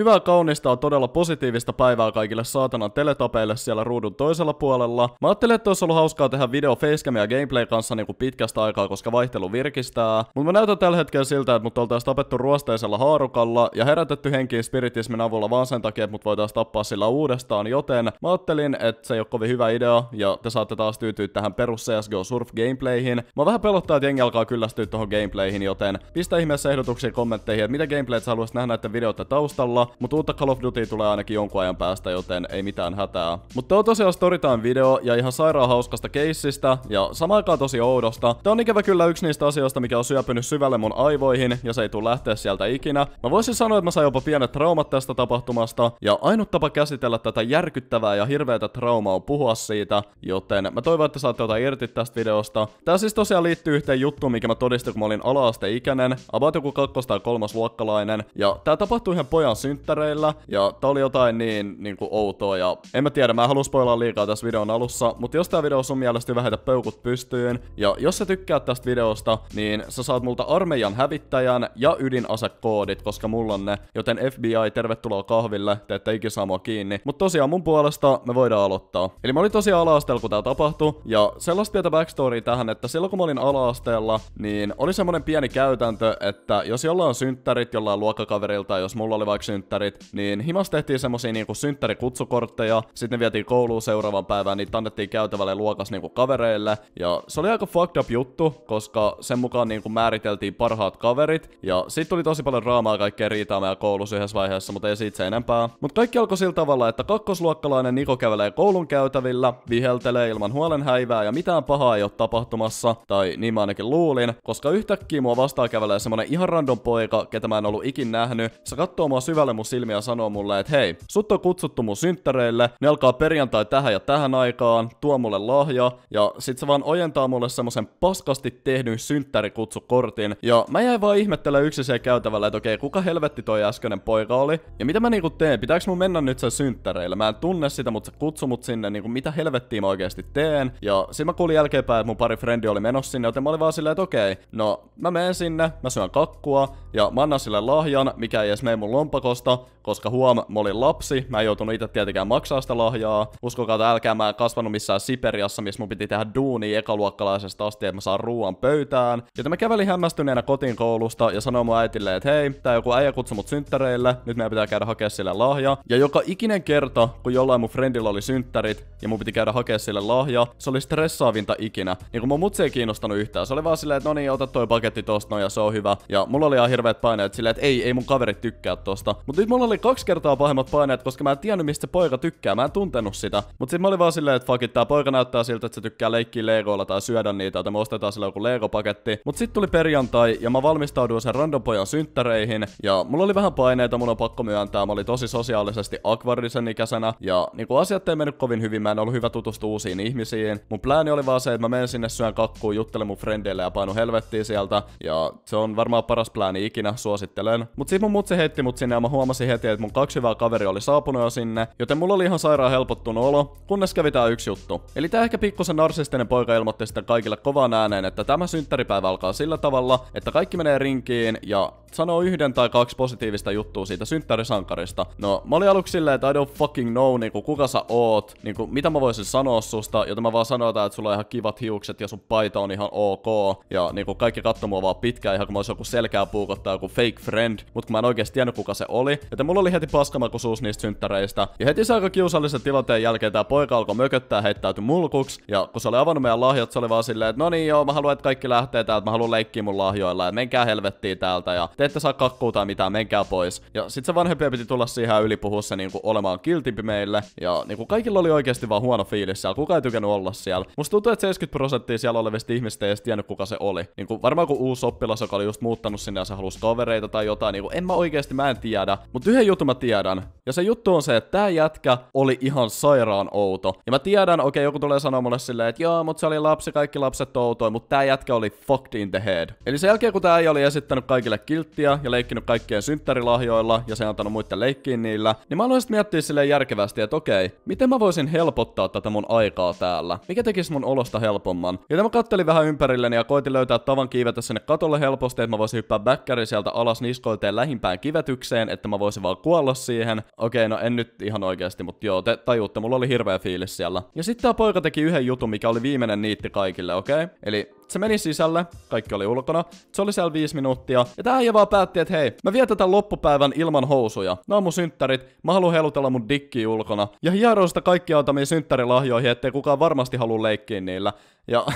Hyvää kaunista on todella positiivista päivää kaikille saatanan teletapeille siellä ruudun toisella puolella. Mä ajattelin, että olisi ollut hauskaa tehdä video facecam ja gameplay kanssa niinku pitkästä aikaa, koska vaihtelu virkistää. Mutta mä näytän tällä hetkellä siltä, että mut oltaisiin tapettu ruosteisella haarukalla ja herätetty henkiin spiritismin avulla vaan sen takia, että mut voitaisiin tappaa sillä uudestaan, joten mä ajattelin, että se ei ole kovin hyvä idea ja te saatte taas tyytyä tähän perus CSGO Surf gameplayhin. Mä vähän pelottaa, että jengi alkaa kyllästyä tuohon gameplayhin, joten pistä ihmeessä ehdotuksia kommentteihin, että mitä gameplayt sä haluaisit nähdä näiden videoiden taustalla mutta uutta Call of Duty tulee ainakin jonkun ajan päästä, joten ei mitään hätää. Mutta on tosiaan Storytime video ja ihan sairaan hauskasta keissistä ja samaan aikaan tosi oudosta. Tämä on ikävä kyllä yksi niistä asioista, mikä on syöpynyt syvälle mun aivoihin ja se ei tule lähteä sieltä ikinä. Mä voisin sanoa, että mä sain jopa pienet traumat tästä tapahtumasta ja ainut tapa käsitellä tätä järkyttävää ja hirveätä traumaa on puhua siitä, joten mä toivon, että saatte jotain irti tästä videosta. Tää siis tosiaan liittyy yhteen juttuun, mikä mä todistin, kun mä olin ala-asteikäinen, about joku kakkos- tai kolmas luokkalainen, ja tää tapahtui ihan pojan synt synttäreillä. Ja tää oli jotain niin, niin kuin outoa ja en mä tiedä, mä haluan spoilaa liikaa tässä videon alussa, mutta jos tää video sun mielestä vähetä peukut pystyyn, ja jos sä tykkäät tästä videosta, niin sä saat multa armeijan hävittäjän ja ydinasekoodit, koska mulla on ne, joten FBI, tervetuloa kahville, te ette ikinä saa mua kiinni. Mutta tosiaan mun puolesta me voidaan aloittaa. Eli mä olin tosiaan ala kun tää tapahtui, ja sellaista pientä backstorya tähän, että silloin kun mä olin alaasteella, niin oli semmonen pieni käytäntö, että jos jollain on synttärit jollain luokkakaverilta, jos mulla oli vaikka synttärit, niin himas tehtiin semmosia niinku synttärikutsukortteja, sitten ne vietiin kouluun seuraavan päivään, niin annettiin käytävälle luokas niinku kavereille, ja se oli aika fucked up juttu, koska sen mukaan niinku määriteltiin parhaat kaverit, ja sit tuli tosi paljon raamaa kaikkea riitaa meidän koulussa yhdessä vaiheessa, mutta ei siitä se enempää. Mut kaikki alkoi sillä tavalla, että kakkosluokkalainen Niko kävelee koulun käytävillä, viheltelee ilman huolenhäivää ja mitään pahaa ei ole tapahtumassa, tai niin mä ainakin luulin, koska yhtäkkiä mua vastaan kävelee semmonen ihan random poika, ketä mä en ollut ikin nähnyt, se katsoo mua syvälle ja sanoo mulle, että hei, sut on kutsuttu mun synttäreille, ne alkaa perjantai tähän ja tähän aikaan, tuo mulle lahja, ja sit se vaan ojentaa mulle semmosen paskasti tehdyn synttärikutsukortin, ja mä jäin vaan ihmettelemään se käytävällä, että okei, kuka helvetti toi äskeinen poika oli, ja mitä mä niinku teen, pitääkö mun mennä nyt sen synttäreille, mä en tunne sitä, mutta se kutsu mut sinne, niinku mitä helvettiä mä oikeesti teen, ja sit mä kuulin jälkeenpäin, että mun pari frendi oli menossa sinne, joten mä olin vaan silleen, että okei, no mä menen sinne, mä syön kakkua, ja mä annan sille lahjan, mikä ei edes mene mun lompakossa, ostosta, koska huom, mä olin lapsi, mä en joutunut itse tietenkään maksaa sitä lahjaa. Uskokaa että älkää, mä en kasvanut missään Siperiassa, missä mun piti tehdä duuni ekaluokkalaisesta asti, että mä saan ruoan pöytään. Joten mä kävelin hämmästyneenä kotiin koulusta ja sanoin mun äitille, että hei, tää joku äijä kutsui mut synttäreille, nyt meidän pitää käydä hakea sille lahja. Ja joka ikinen kerta, kun jollain mun friendillä oli synttärit ja mun piti käydä hakea sille lahja, se oli stressaavinta ikinä. Niin kun mun mutsi ei kiinnostanut yhtään, se oli vaan silleen, että no niin, ota toi paketti tosta noin ja se on hyvä. Ja mulla oli ihan hirveät paineet silleen, että ei, ei mun kaverit tykkää tosta. Mutta nyt mulla oli kaksi kertaa pahemmat paineet, koska mä en tiennyt mistä se poika tykkää, mä en tuntenut sitä. Mutta sitten mä olin vaan silleen, että fuck it, tää poika näyttää siltä, että se tykkää leikkiä leeroilla tai syödä niitä, että me ostetaan sille joku leegopaketti. Mut sitten tuli perjantai ja mä valmistauduin sen random pojan synttäreihin ja mulla oli vähän paineita, mun on pakko myöntää, mä olin tosi sosiaalisesti akvarisen ikäisenä ja niinku asiat ei mennyt kovin hyvin, mä en ollut hyvä tutustua uusiin ihmisiin. Mun plääni oli vaan se, että mä menen sinne syön kakkuun, juttelen mun frendeille ja painu helvettiin sieltä ja se on varmaan paras plääni ikinä, suosittelen. Mut sit mun mutsi heitti mut sinne ja mä huomasin heti, että mun kaksi hyvää kaveri oli saapunut jo sinne, joten mulla oli ihan sairaan helpottunut olo, kunnes kävi tää yksi juttu. Eli tää ehkä pikkusen narsistinen poika ilmoitti sitten kaikille kovaan ääneen, että tämä synttäripäivä alkaa sillä tavalla, että kaikki menee rinkiin ja sanoo yhden tai kaksi positiivista juttua siitä synttärisankarista. No, mä olin aluksi silleen, että I don't fucking know, niinku kuka sä oot, niinku mitä mä voisin sanoa susta, joten mä vaan sanoin, että sulla on ihan kivat hiukset ja sun paita on ihan ok. Ja niinku kaikki katsoi mua vaan pitkään, ihan kun mä olisin joku selkää puukottaa joku fake friend, mutta kun mä en oikeasti tiennyt kuka se oli, oli, joten mulla oli heti paskamakuisuus niistä synttäreistä. Ja heti se aika kiusallisen tilanteen jälkeen tämä poika alkoi mököttää heittäytyä mulkuksi. Ja kun se oli avannut meidän lahjat, se oli vaan silleen, että no niin joo, mä haluan, että kaikki lähtee täältä, mä haluan leikkiä mun lahjoilla, ja menkää helvettiin täältä, ja te ette saa kakkua tai mitään, menkää pois. Ja sit se vanhempi piti tulla siihen yli puhua se niinku olemaan kiltimpi meille, ja niinku kaikilla oli oikeasti vaan huono fiilis siellä, kuka ei tykännyt olla siellä. Musta tuntuu, että 70 prosenttia siellä olevista ihmistä ei edes tiennyt, kuka se oli. Niinku varmaan kun uusi oppilas, joka oli just muuttanut sinne ja se halusi kavereita tai jotain, niinku en mä oikeasti mä en tiedä. Mutta yhden jutun mä tiedän. Ja se juttu on se, että tämä jätkä oli ihan sairaan outo. Ja mä tiedän, okei, okay, joku tulee sanoa mulle silleen, että joo, mutta se oli lapsi, kaikki lapset outoi, mutta tämä jätkä oli fucked in the head. Eli sen jälkeen, kun tämä ei oli esittänyt kaikille kilttiä ja leikkinyt kaikkien synttärilahjoilla ja se antanut muiden leikkiin niillä, niin mä aloin sitten miettiä silleen järkevästi, että okei, okay, miten mä voisin helpottaa tätä mun aikaa täällä? Mikä tekisi mun olosta helpomman? Ja mä kattelin vähän ympärilleni ja koitin löytää tavan kiivetä sinne katolle helposti, että mä voisin hyppää bäkkäri sieltä alas niskoilteen lähimpään kivetykseen, että mä voisin vaan kuolla siihen. Okei, no en nyt ihan oikeasti, mutta joo, te tajuutte, mulla oli hirveä fiilis siellä. Ja sitten tää poika teki yhden jutun, mikä oli viimeinen niitti kaikille, okei? Eli se meni sisälle, kaikki oli ulkona, se oli siellä viisi minuuttia, ja tää ei vaan päätti, että hei, mä vietän tämän loppupäivän ilman housuja. No on mun synttärit, mä haluan helutella mun dikki ulkona, ja hieroista kaikkia otamiin synttärilahjoihin, ettei kukaan varmasti halua leikkiä niillä. Ja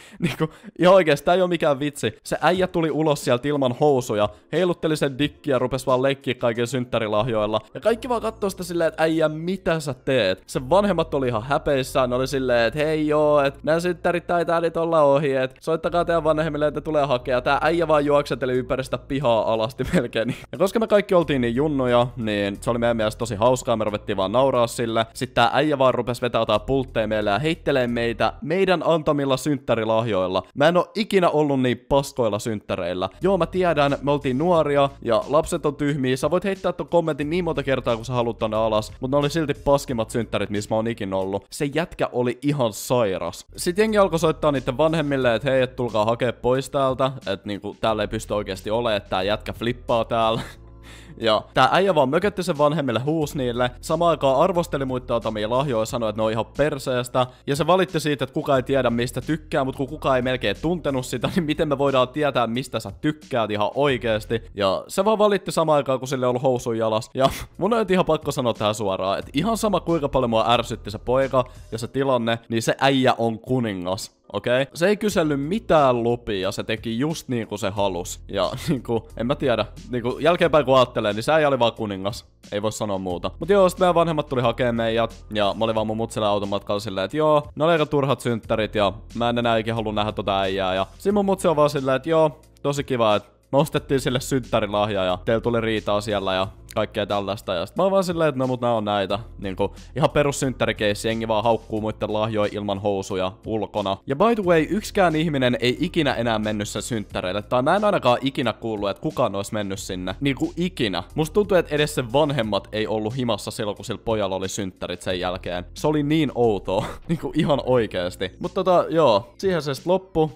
kuin, niinku, ja oikeesti, tää ei oo mikään vitsi. Se äijä tuli ulos sieltä ilman housuja, heilutteli sen dikkiä ja rupes vaan leikkiä kaiken synttärilahjoilla. Ja kaikki vaan kattoo sitä silleen, että äijä, mitä sä teet? Se vanhemmat oli ihan häpeissään, ne oli silleen, että hei joo, että nää synttärit taitaa nyt olla ohi, että soittakaa teidän vanhemmille, että tulee hakea. Tää äijä vaan juokseteli ympäristä pihaa alasti melkein. Ja koska me kaikki oltiin niin junnuja, niin se oli meidän mielestä tosi hauskaa, me ruvettiin vaan nauraa sille. Sitten tää äijä vaan rupes vetää pultteja meille ja heittelee meitä meidän antamilla synttärilahjoilla lahjoilla. Mä en oo ikinä ollut niin paskoilla synttäreillä. Joo, mä tiedän, me oltiin nuoria ja lapset on tyhmiä. Sä voit heittää ton kommentin niin monta kertaa, kun sä haluat tonne alas, mutta ne oli silti paskimmat synttärit, missä mä oon ikinä ollut. Se jätkä oli ihan sairas. Sitten jengi alkoi soittaa niiden vanhemmille, että hei, et tulkaa hakea pois täältä, että niinku täällä ei pysty oikeasti ole, että tää jätkä flippaa täällä. Ja Tää äijä vaan mökätti sen vanhemmille huus niille, samaan aikaan arvosteli muita otamia lahjoja ja sanoi, että ne on ihan perseestä. Ja se valitti siitä, että kuka ei tiedä mistä tykkää, mutta kun kuka ei melkein tuntenut sitä, niin miten me voidaan tietää mistä sä tykkäät ihan oikeesti. Ja se vaan valitti samaan aikaan, kun sille on ollut housun jalas. Ja mun on ihan pakko sanoa tähän suoraan, että ihan sama kuinka paljon mua ärsytti se poika ja se tilanne, niin se äijä on kuningas okei? Okay? Se ei kysely mitään lupia, se teki just niin kuin se halus. Ja niinku, en mä tiedä. Niinku, jälkeenpäin kun ajattelee, niin se ei oli vaan kuningas. Ei voi sanoa muuta. Mut joo, sit meidän vanhemmat tuli hakemaan meidät. Ja mä olin vaan mun mutsilla automatkalla silleen, että joo, ne no oli aika turhat synttärit ja mä en enää ikinä halua nähdä tota äijää. Ja siinä mun mutsi on vaan silleen, että joo, tosi kiva, että me ostettiin sille synttärilahja ja teillä tuli riitaa siellä ja kaikkea tällaista. Ja sit mä oon vaan silleen, että no mut nää on näitä. Niinku, ihan perussynttärikeissi, jengi vaan haukkuu muiden lahjoja ilman housuja ulkona. Ja by the way, yksikään ihminen ei ikinä enää mennyt sen synttäreille. Tai mä en ainakaan ikinä kuullut, että kukaan olisi mennyt sinne. Niinku ikinä. Musta tuntuu, että edes sen vanhemmat ei ollut himassa silloin, kun sillä pojalla oli synttärit sen jälkeen. Se oli niin outoa. niinku ihan oikeesti. Mutta tota, joo. Siihen se loppu. Uh,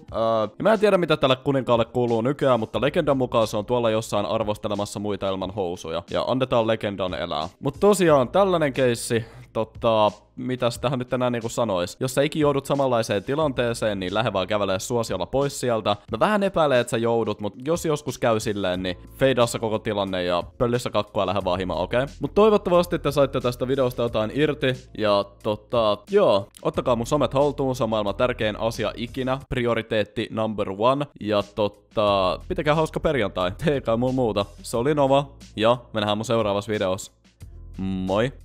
mä en tiedä, mitä tälle kuninkaalle kuuluu nykyään, mutta legendan mukaan se on tuolla jossain arvostelemassa muita ilman housuja. Ja annetaan legendan elää. Mutta tosiaan tällainen keissi, tota, mitä sitähän nyt tänään niinku sanois. Jos sä ikin joudut samanlaiseen tilanteeseen, niin lähde vaan kävelee suosiolla pois sieltä. Mä vähän epäilen, että sä joudut, mutta jos joskus käy silleen, niin feidassa koko tilanne ja pöllissä kakkua lähde vaan hima, okei? Okay? Mutta toivottavasti te saitte tästä videosta jotain irti ja tota, joo, ottakaa mun somet haltuun, se on maailman tärkein asia ikinä, prioriteetti number one ja tota, pitäkää hauska perjantai, eikä mulla muuta. Se oli Nova ja me nähdään mun seuraavassa videossa. Moi!